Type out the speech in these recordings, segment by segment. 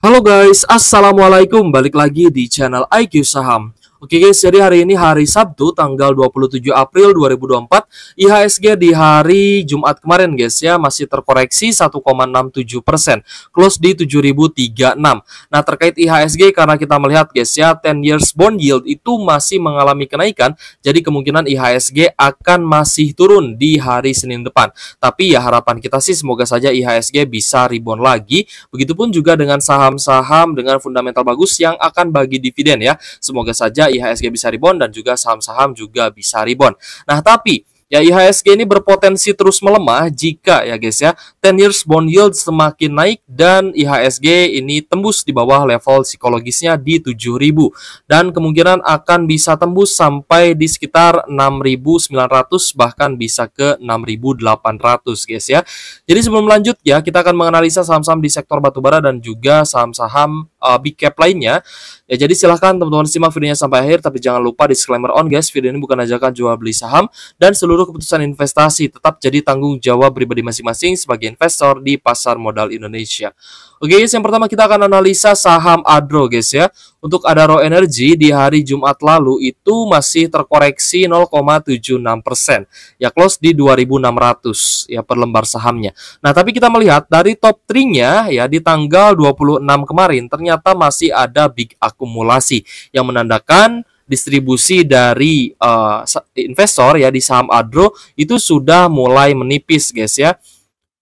Halo guys, Assalamualaikum Balik lagi di channel IQ Saham Oke guys, jadi hari ini hari Sabtu tanggal 27 April 2024, IHSG di hari Jumat kemarin guys ya masih terkoreksi 1,67%, close di 7036. Nah, terkait IHSG karena kita melihat guys ya 10 years bond yield itu masih mengalami kenaikan, jadi kemungkinan IHSG akan masih turun di hari Senin depan. Tapi ya harapan kita sih semoga saja IHSG bisa rebound lagi, begitupun juga dengan saham-saham dengan fundamental bagus yang akan bagi dividen ya. Semoga saja IHSG bisa rebound dan juga saham-saham juga bisa rebound. Nah, tapi Ya IHSG ini berpotensi terus melemah jika ya guys ya 10 years bond yield semakin naik dan IHSG ini tembus di bawah level psikologisnya di 7000 dan kemungkinan akan bisa tembus sampai di sekitar 6900 bahkan bisa ke 6800 guys ya. Jadi sebelum lanjut ya kita akan menganalisa saham-saham di sektor batubara dan juga saham-saham uh, big cap lainnya. Ya jadi silahkan teman-teman simak videonya sampai akhir tapi jangan lupa disclaimer on guys video ini bukan ajakan jual beli saham dan seluruh seluruh keputusan investasi tetap jadi tanggung jawab pribadi masing-masing sebagai investor di pasar modal Indonesia. Oke guys, yang pertama kita akan analisa saham Adro guys ya. Untuk Adaro Energy di hari Jumat lalu itu masih terkoreksi 0,76%. Ya close di 2600 ya per lembar sahamnya. Nah, tapi kita melihat dari top 3-nya ya di tanggal 26 kemarin ternyata masih ada big akumulasi yang menandakan distribusi dari uh, investor ya di saham Adro itu sudah mulai menipis guys ya.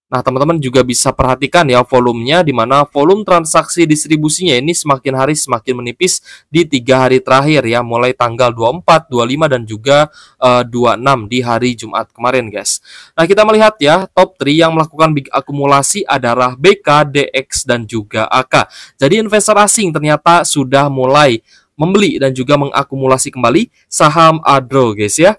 Nah, teman-teman juga bisa perhatikan ya volumenya di mana volume transaksi distribusinya ini semakin hari semakin menipis di tiga hari terakhir ya, mulai tanggal 24, 25 dan juga eh, uh, 26 di hari Jumat kemarin, guys. Nah, kita melihat ya top 3 yang melakukan big akumulasi adalah BK, DX dan juga AK. Jadi investor asing ternyata sudah mulai membeli dan juga mengakumulasi kembali saham Adro guys ya.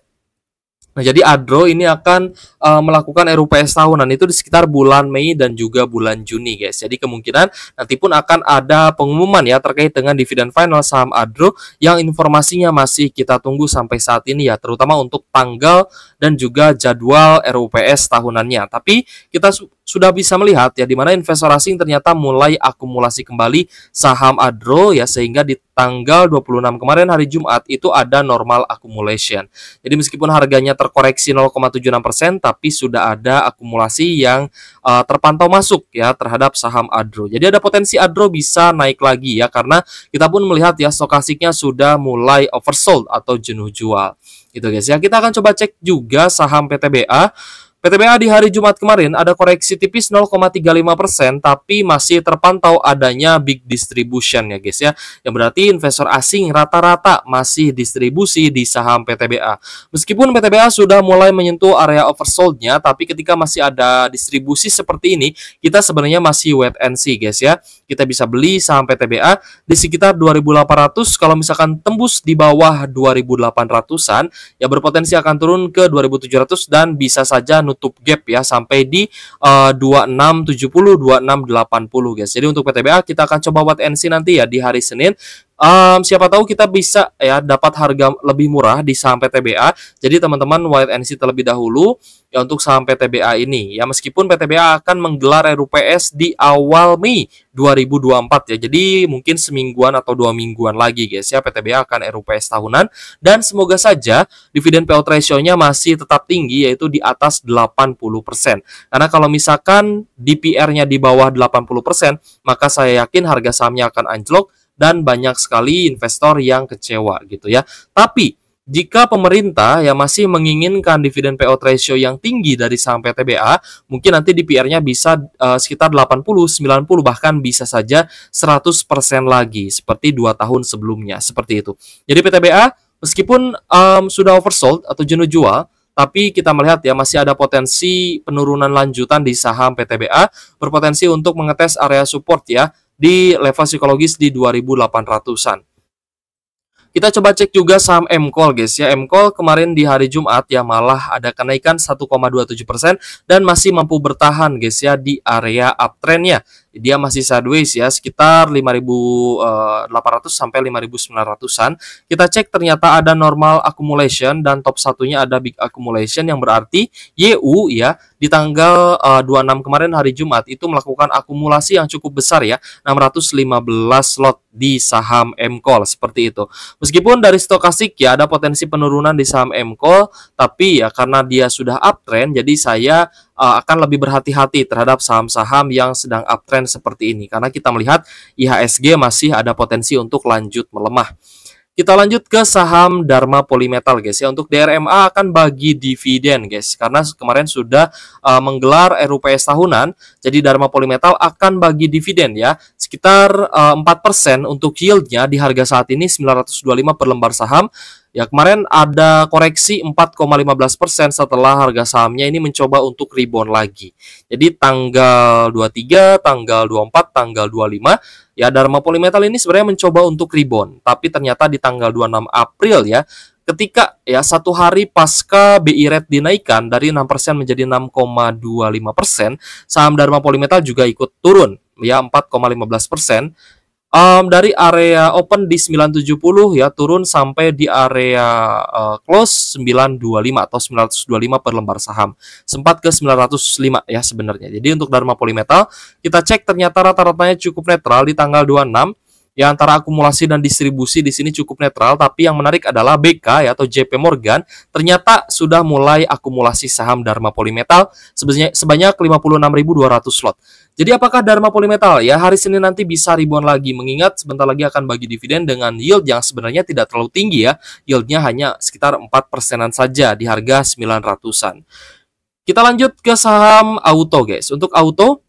Nah, jadi Adro ini akan uh, melakukan RUPS tahunan itu di sekitar bulan Mei dan juga bulan Juni, guys. Jadi kemungkinan nanti pun akan ada pengumuman ya terkait dengan dividen final saham Adro yang informasinya masih kita tunggu sampai saat ini ya, terutama untuk tanggal dan juga jadwal RUPS tahunannya. Tapi kita sudah bisa melihat ya di mana investor asing ternyata mulai akumulasi kembali saham Adro ya sehingga di tanggal 26 kemarin hari Jumat itu ada normal accumulation. Jadi meskipun harganya terkoreksi 0,76% tapi sudah ada akumulasi yang uh, terpantau masuk ya terhadap saham Adro. Jadi ada potensi Adro bisa naik lagi ya karena kita pun melihat ya stokastiknya sudah mulai oversold atau jenuh jual. Gitu guys ya. Kita akan coba cek juga saham PTBA PTBA di hari Jumat kemarin ada koreksi tipis 0,35% tapi masih terpantau adanya big distribution ya guys ya. Yang berarti investor asing rata-rata masih distribusi di saham PTBA. Meskipun PTBA sudah mulai menyentuh area oversoldnya tapi ketika masih ada distribusi seperti ini kita sebenarnya masih wait and see guys ya. Kita bisa beli saham PTBA di sekitar 2800 kalau misalkan tembus di bawah 2800-an ya berpotensi akan turun ke 2700 dan bisa saja menutup gap ya sampai di uh, 2670 2680 guys. Jadi untuk PTBA kita akan coba buat NC nanti ya di hari Senin um, siapa tahu kita bisa ya dapat harga lebih murah di saham PTBA. Jadi teman-teman wait and see terlebih dahulu ya untuk saham PTBA ini. Ya meskipun PTBA akan menggelar RUPS di awal Mei 2024 ya. Jadi mungkin semingguan atau dua mingguan lagi guys ya PTBA akan RUPS tahunan dan semoga saja dividen payout ratio-nya masih tetap tinggi yaitu di atas 80%. Karena kalau misalkan DPR-nya di bawah 80%, maka saya yakin harga sahamnya akan anjlok dan banyak sekali investor yang kecewa gitu ya. Tapi jika pemerintah yang masih menginginkan dividen payout ratio yang tinggi dari saham PTBA, mungkin nanti DPR-nya bisa uh, sekitar 80, 90 bahkan bisa saja 100% lagi seperti dua tahun sebelumnya, seperti itu. Jadi PTBA meskipun um, sudah oversold atau jenuh jual, tapi kita melihat ya masih ada potensi penurunan lanjutan di saham PTBA berpotensi untuk mengetes area support ya di level psikologis di 2800-an. Kita coba cek juga saham MCol guys ya. MCol kemarin di hari Jumat ya malah ada kenaikan 1,27% dan masih mampu bertahan guys ya di area uptrendnya dia masih sideways ya sekitar 5.800 eh, sampai 5.900-an. Kita cek ternyata ada normal accumulation dan top satunya ada big accumulation yang berarti YU ya di tanggal eh, uh, 26 kemarin hari Jumat itu melakukan akumulasi yang cukup besar ya 615 slot di saham MCall seperti itu. Meskipun dari stokastik ya ada potensi penurunan di saham MCall tapi ya karena dia sudah uptrend jadi saya uh, akan lebih berhati-hati terhadap saham-saham yang sedang uptrend seperti ini karena kita melihat IHSG masih ada potensi untuk lanjut melemah. Kita lanjut ke saham Dharma Polymetal guys ya. Untuk DRMA akan bagi dividen guys karena kemarin sudah uh, menggelar RUPS tahunan. Jadi Dharma Polymetal akan bagi dividen ya sekitar eh, empat persen untuk yieldnya di harga saat ini 925 per lembar saham. Ya kemarin ada koreksi 4,15% setelah harga sahamnya ini mencoba untuk rebound lagi. Jadi tanggal 23, tanggal 24, tanggal 25 ya Dharma Polymetal ini sebenarnya mencoba untuk rebound, tapi ternyata di tanggal 26 April ya ketika ya satu hari pasca BI rate dinaikkan dari 6% menjadi 6,25%, saham Dharma Polymetal juga ikut turun ya 4,15 persen um, dari area open di 970 ya turun sampai di area uh, close 925 atau 925 per lembar saham sempat ke 905 ya sebenarnya jadi untuk Dharma polymetal kita cek ternyata rata-ratanya cukup netral di tanggal 26 ya antara akumulasi dan distribusi di sini cukup netral tapi yang menarik adalah BK ya atau JP Morgan ternyata sudah mulai akumulasi saham Dharma polymetal sebanyak sebanyak 56.200 lot. Jadi apakah Dharma Polymetal ya hari Senin nanti bisa ribuan lagi mengingat sebentar lagi akan bagi dividen dengan yield yang sebenarnya tidak terlalu tinggi ya. Yieldnya hanya sekitar 4 persenan saja di harga 900-an. Kita lanjut ke saham auto guys. Untuk auto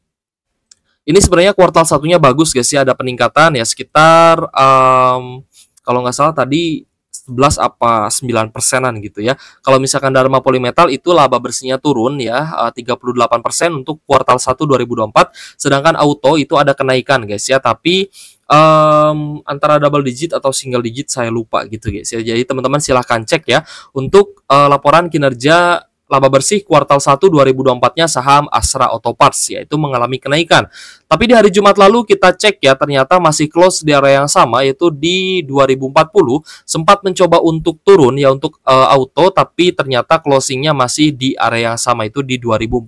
ini sebenarnya kuartal satunya bagus guys ya ada peningkatan ya sekitar um, kalau nggak salah tadi 11 apa 9 persenan gitu ya. Kalau misalkan Dharma Polymetal itu laba bersihnya turun ya 38 eh, persen untuk kuartal 1 2024, sedangkan auto itu ada kenaikan guys ya, tapi um, antara double digit atau single digit saya lupa gitu guys ya. Jadi teman-teman silahkan cek ya untuk uh, laporan kinerja laba bersih kuartal 1 2024-nya saham Asra Auto Parts yaitu mengalami kenaikan tapi di hari Jumat lalu kita cek ya ternyata masih close di area yang sama yaitu di 2040 sempat mencoba untuk turun ya untuk uh, auto tapi ternyata closingnya masih di area yang sama itu di 2040.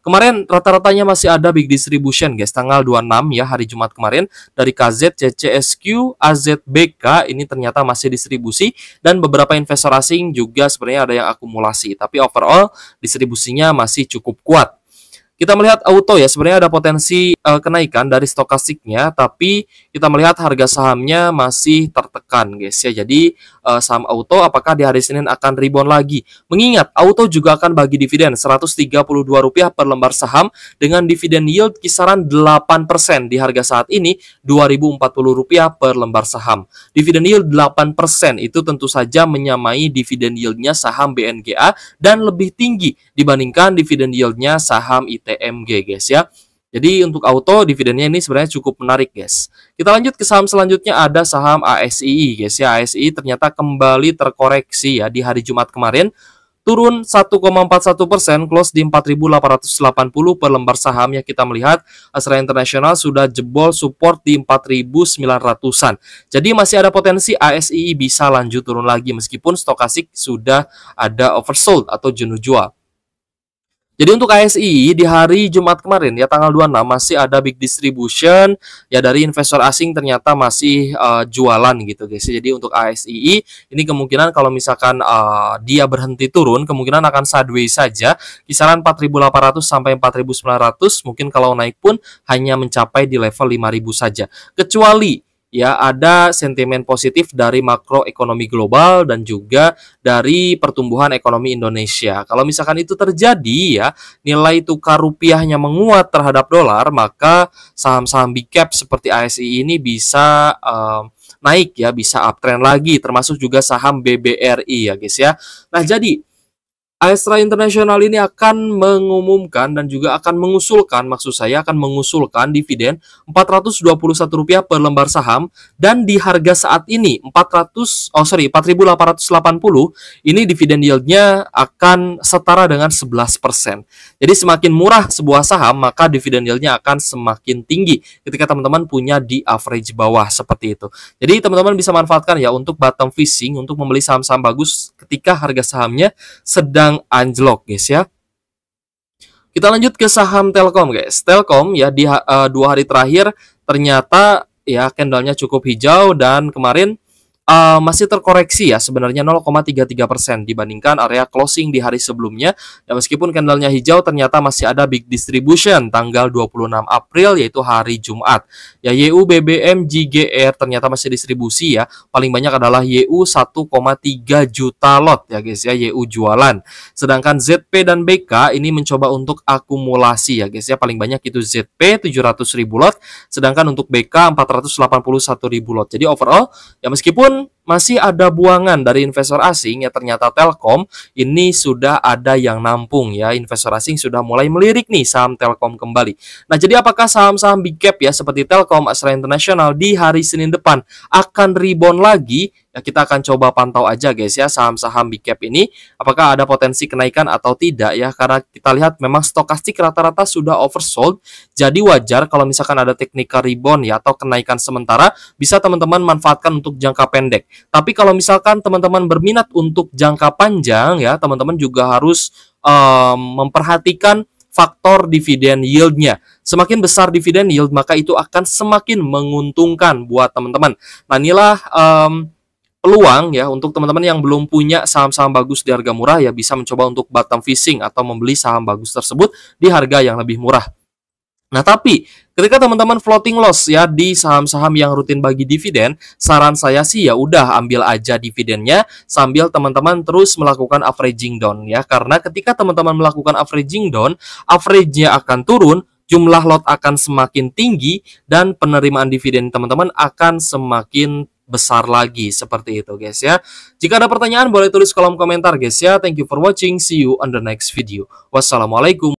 Kemarin rata-ratanya masih ada big distribution guys tanggal 26 ya hari Jumat kemarin dari KZ, CCSQ, AZBK ini ternyata masih distribusi dan beberapa investor asing juga sebenarnya ada yang akumulasi tapi overall distribusinya masih cukup kuat. Kita melihat auto ya, sebenarnya ada potensi uh, kenaikan dari stokastiknya, tapi kita melihat harga sahamnya masih tertekan guys ya. Jadi uh, saham auto apakah di hari Senin akan rebound lagi? Mengingat auto juga akan bagi dividen 132 rupiah per lembar saham dengan dividen yield kisaran 8% di harga saat ini rp rupiah per lembar saham. Dividen yield 8% itu tentu saja menyamai dividen yieldnya saham BNGA dan lebih tinggi dibandingkan dividen yieldnya saham itu TMG guys ya. Jadi untuk auto dividennya ini sebenarnya cukup menarik guys. Kita lanjut ke saham selanjutnya ada saham ASII guys ya. ASII ternyata kembali terkoreksi ya di hari Jumat kemarin turun 1,41 persen, close di 4.880 per lembar saham ya kita melihat Astra Internasional sudah jebol support di 4.900-an. Jadi masih ada potensi ASII bisa lanjut turun lagi meskipun stokastik sudah ada oversold atau jenuh jual. Jadi untuk ASI di hari Jumat kemarin ya tanggal 26 masih ada big distribution ya dari investor asing ternyata masih uh, jualan gitu guys. Jadi untuk ASII ini kemungkinan kalau misalkan uh, dia berhenti turun kemungkinan akan sideways saja kisaran 4800 sampai 4900 mungkin kalau naik pun hanya mencapai di level 5000 saja. Kecuali ya ada sentimen positif dari makroekonomi global dan juga dari pertumbuhan ekonomi Indonesia. Kalau misalkan itu terjadi ya, nilai tukar rupiahnya menguat terhadap dolar, maka saham-saham big cap seperti ASI ini bisa um, naik ya, bisa uptrend lagi termasuk juga saham BBRI ya guys ya. Nah, jadi Astra international ini akan mengumumkan dan juga akan mengusulkan, maksud saya akan mengusulkan dividen Rp421 per lembar saham dan di harga saat ini 400 oh sorry 4880 ini dividen yieldnya akan setara dengan 11%. Jadi semakin murah sebuah saham maka dividen yieldnya akan semakin tinggi ketika teman-teman punya di average bawah seperti itu. Jadi teman-teman bisa manfaatkan ya untuk bottom fishing untuk membeli saham-saham bagus ketika harga sahamnya sedang yang anjlok guys ya. Kita lanjut ke saham Telkom guys. Telkom ya di uh, dua hari terakhir ternyata ya candlenya cukup hijau dan kemarin uh, masih terkoreksi ya sebenarnya 0,33% dibandingkan area closing di hari sebelumnya. Dan meskipun candlenya hijau ternyata masih ada big distribution tanggal 26 April yaitu hari Jumat. Ya YU BBM JGR ternyata masih distribusi ya. Paling banyak adalah YU 1,3 juta lot ya guys ya YU jualan. Sedangkan ZP dan BK ini mencoba untuk akumulasi ya guys ya paling banyak itu ZP 700 ribu lot sedangkan untuk BK 481 ribu lot. Jadi overall ya meskipun June masih ada buangan dari investor asing ya ternyata Telkom ini sudah ada yang nampung ya investor asing sudah mulai melirik nih saham Telkom kembali. Nah jadi apakah saham-saham big cap ya seperti Telkom, Astra International di hari Senin depan akan rebound lagi? Ya, kita akan coba pantau aja guys ya saham-saham big cap ini apakah ada potensi kenaikan atau tidak ya karena kita lihat memang stokastik rata-rata sudah oversold jadi wajar kalau misalkan ada teknikal rebound ya atau kenaikan sementara bisa teman-teman manfaatkan untuk jangka pendek tapi kalau misalkan teman-teman berminat untuk jangka panjang ya, teman-teman juga harus um, memperhatikan faktor dividen yieldnya. Semakin besar dividen yield, maka itu akan semakin menguntungkan buat teman-teman. Nah inilah um, peluang ya untuk teman-teman yang belum punya saham-saham bagus di harga murah ya bisa mencoba untuk bottom fishing atau membeli saham bagus tersebut di harga yang lebih murah. Nah, tapi ketika teman-teman floating loss ya di saham-saham yang rutin bagi dividen, saran saya sih ya udah ambil aja dividennya sambil teman-teman terus melakukan averaging down ya. Karena ketika teman-teman melakukan averaging down, average-nya akan turun, jumlah lot akan semakin tinggi dan penerimaan dividen teman-teman akan semakin besar lagi seperti itu guys ya. Jika ada pertanyaan boleh tulis kolom komentar guys ya. Thank you for watching. See you on the next video. Wassalamualaikum.